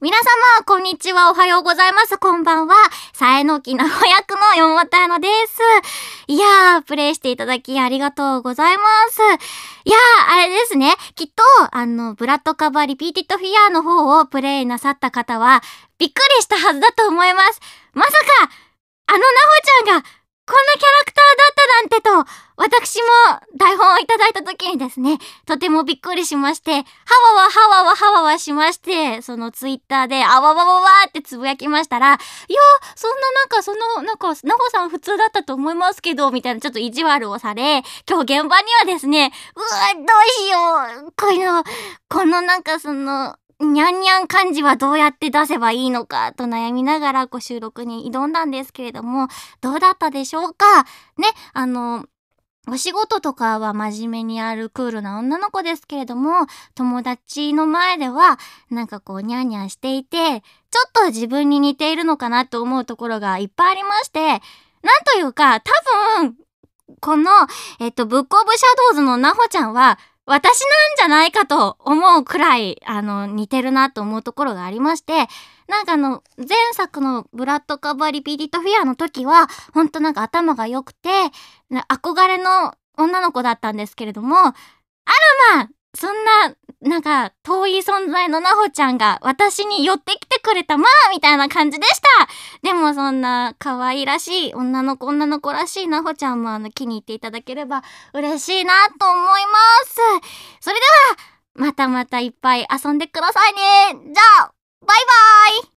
皆様、こんにちは、おはようございます、こんばんは。さえのきなお役の山本彩乃です。いやー、プレイしていただきありがとうございます。いやー、あれですね。きっと、あの、ブラッドカバーリピーティッドフィアーの方をプレイなさった方は、びっくりしたはずだと思います。まさか、あのなほちゃんが、こんなキャラクターなんてと、私も台本をいただいた時にですね、とてもびっくりしまして、はわわはわわはわわしまして、そのツイッターで、あわわわわってつぶやきましたら、いや、そんななんかその、なんか、なほさん普通だったと思いますけど、みたいなちょっと意地悪をされ、今日現場にはですね、うわ、どうしよう、この、このなんかその、にゃんにゃん漢字はどうやって出せばいいのかと悩みながらご収録に挑んだんですけれども、どうだったでしょうかね、あの、お仕事とかは真面目にあるクールな女の子ですけれども、友達の前では、なんかこう、にゃんにゃんしていて、ちょっと自分に似ているのかなと思うところがいっぱいありまして、なんというか、多分、この、えっと、ブックオブシャドウズのなほちゃんは、私なんじゃないかと思うくらい、あの、似てるなと思うところがありまして、なんかあの、前作のブラッドカバーリピーディットフィアの時は、ほんとなんか頭が良くて、憧れの女の子だったんですけれども、あらまそんな、なんか、遠い存在のなほちゃんが私に寄ってきてくれたまあみたいな感じでしたでもそんな可愛らしい女の子女の子らしいなほちゃんもあの気に入っていただければ嬉しいなと思いますまたいっぱい遊んでくださいねじゃあバイバイ